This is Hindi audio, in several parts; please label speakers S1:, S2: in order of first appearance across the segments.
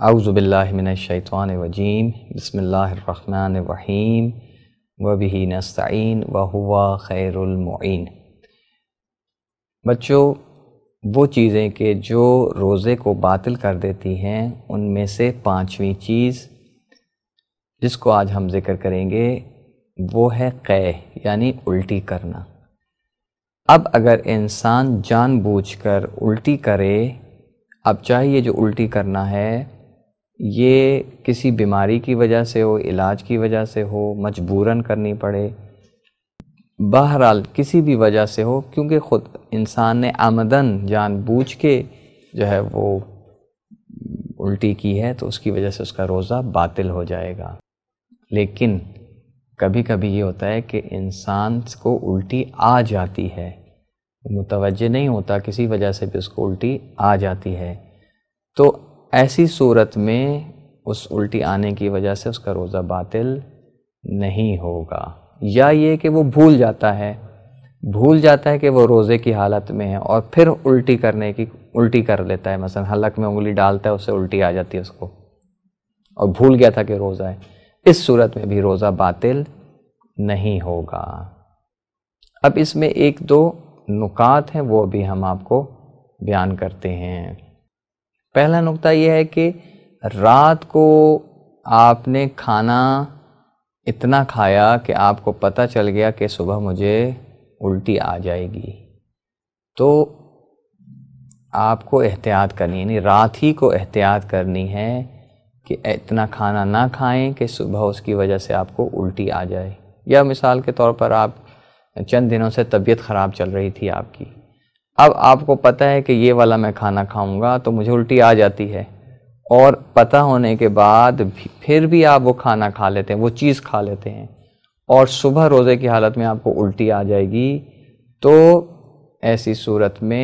S1: शैतवान बसमीम वबी नस्तीन व हुआ ख़ैरमैन बच्चों वो चीज़ें कि जो रोज़े को बातिल कर देती हैं उनमें से पाँचवीं चीज़ जिसको आज हम जिक्र करेंगे वो है कै यानी उल्टी करना अब अगर इंसान जानबूझकर उल्टी करे अब चाहिए जो उल्टी करना है ये किसी बीमारी की वजह से हो इलाज की वजह से हो मजबूरन करनी पड़े बहरहाल किसी भी वजह से हो क्योंकि ख़ुद इंसान ने आमदन जानबूझ के जो है वो उल्टी की है तो उसकी वजह से उसका रोज़ा बातिल हो जाएगा लेकिन कभी कभी ये होता है कि इंसान को उल्टी आ जाती है मुतवजह नहीं होता किसी वजह से भी उसको उल्टी आ जाती है तो ऐसी सूरत में उस उल्टी आने की वजह से उसका रोज़ा बातिल नहीं होगा या ये कि वो भूल जाता है भूल जाता है कि वो रोज़े की हालत में है और फिर उल्टी करने की उल्टी कर लेता है मसलन हलक में उंगली डालता है उससे उल्टी आ जाती है उसको और भूल गया था कि रोज़ा है इस सूरत में भी रोज़ा बातिल नहीं होगा अब इसमें एक दो नुकात हैं वो भी हम आपको बयान करते हैं पहला नुक्ता यह है कि रात को आपने खाना इतना खाया कि आपको पता चल गया कि सुबह मुझे उल्टी आ जाएगी तो आपको एहतियात करनी है रात ही को एहतियात करनी है कि इतना खाना ना खाएं कि सुबह उसकी वजह से आपको उल्टी आ जाए या मिसाल के तौर पर आप चंद दिनों से तबीयत ख़राब चल रही थी आपकी अब आपको पता है कि ये वाला मैं खाना खाऊंगा तो मुझे उल्टी आ जाती है और पता होने के बाद भी, फिर भी आप वो खाना खा लेते हैं वो चीज़ खा लेते हैं और सुबह रोज़े की हालत में आपको उल्टी आ जाएगी तो ऐसी सूरत में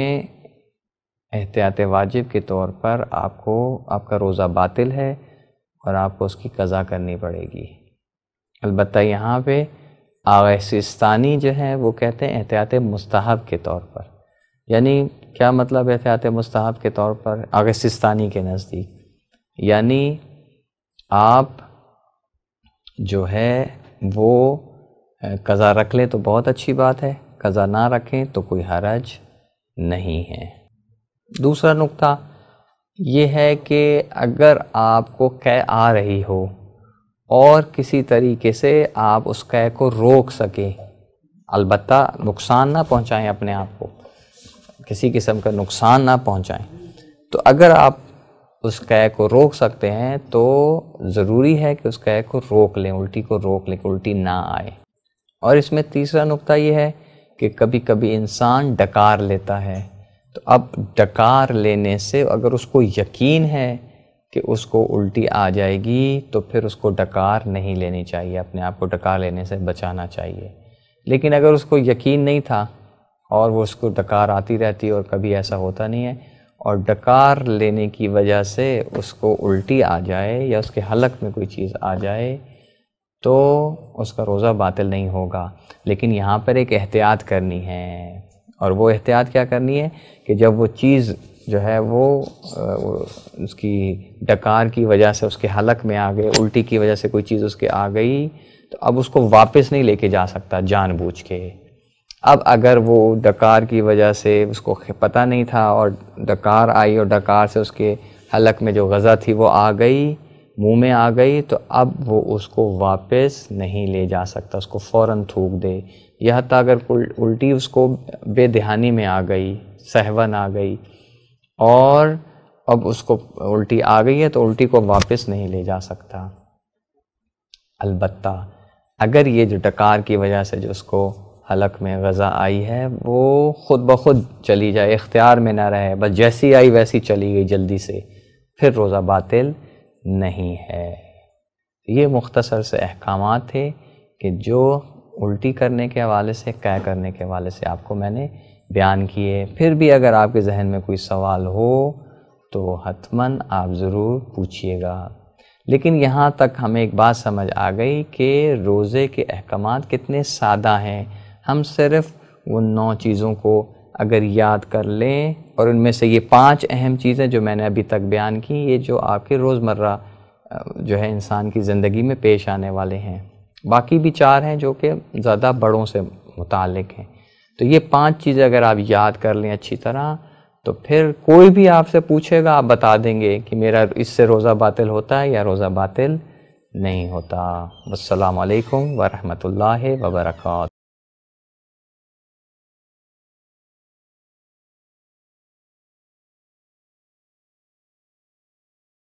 S1: एहतियात वाजिब के तौर पर आपको आपका रोज़ा बातिल है और आपको उसकी कज़ा करनी पड़ेगी अलबत् यहाँ पे आग सिस्तानी जो है वो कहते हैं एहतियात मस्तहब के तौर पर यानी क्या मतलब है फ़्यात के तौर पर अगस्तानी के नज़दीक यानी आप जो है वो कज़ा रख लें तो बहुत अच्छी बात है कज़ा ना रखें तो कोई हरज नहीं है दूसरा नुक्ता ये है कि अगर आपको कै आ रही हो और किसी तरीके से आप उस कै को रोक सकें अलबत् नुकसान ना पहुंचाएं अपने आप को किसी किस्म का नुकसान ना पहुंचाएं तो अगर आप उस कह को रोक सकते हैं तो ज़रूरी है कि उस कह को रोक लें उल्टी को रोक लें उल्टी ना आए और इसमें तीसरा नुक्ता यह है कि कभी कभी इंसान डकार लेता है तो अब डकार लेने से अगर उसको यकीन है कि उसको उल्टी आ जाएगी तो फिर उसको डकार नहीं लेनी चाहिए अपने आप को डकार लेने से बचाना चाहिए लेकिन अगर उसको यकीन नहीं था और वो उसको डकार आती रहती है और कभी ऐसा होता नहीं है और डकार लेने की वजह से उसको उल्टी आ जाए या उसके हलक में कोई चीज़ आ जाए तो उसका रोज़ा बातिल नहीं होगा लेकिन यहाँ पर एक एहतियात करनी है और वो एहतियात क्या करनी है कि जब वो चीज़ जो है वो उसकी डकार की वजह से उसके हलक में आ गए उल्टी की वजह से कोई चीज़ उसके आ गई तो अब उसको वापस नहीं लेके जा सकता जानबूझ के अब अगर वो डकार की वजह से उसको पता नहीं था और डकार आई और डकार से उसके हलक में जो गज़ा थी वो आ गई मुंह में आ गई तो अब वो उसको वापस नहीं ले जा सकता उसको फ़ौर थूक दे यह तक अगर उल्टी उसको बेदहानी में आ गई सहवन आ गई और अब उसको उल्टी आ गई है तो उल्टी को वापस नहीं ले जा सकता अलबत्ता अगर ये जो डकार की वजह से जो उसको हलक में गज़ा आई है वो ख़ुद ब खुद चली जाए इख्तियार में ना रहे बस जैसी आई वैसी चली गई जल्दी से फिर रोज़ा बातिल नहीं है ये मुख्तसर से अहकाम थे कि जो उल्टी करने के हवाले से कै करने के हवाले से आपको मैंने बयान किए फिर भी अगर आपके जहन में कोई सवाल हो तो हतमन आप ज़रूर पूछिएगा लेकिन यहाँ तक हमें एक बात समझ आ गई कि रोज़े के अहकाम कितने सादा हैं हम सिर्फ वो नौ चीज़ों को अगर याद कर लें और उनमें से ये पांच अहम चीज़ें जो मैंने अभी तक बयान की ये जो आपके रोज़मर्रा जो है इंसान की ज़िंदगी में पेश आने वाले हैं बाकी भी चार हैं जो कि ज़्यादा बड़ों से मुतल हैं तो ये पांच चीज़ें अगर आप याद कर लें अच्छी तरह तो फिर कोई भी आपसे पूछेगा आप बता देंगे कि मेरा इससे रोज़ा बातिल होता है या रोज़ा बातिल नहीं होता असलकम वरहमल वबरक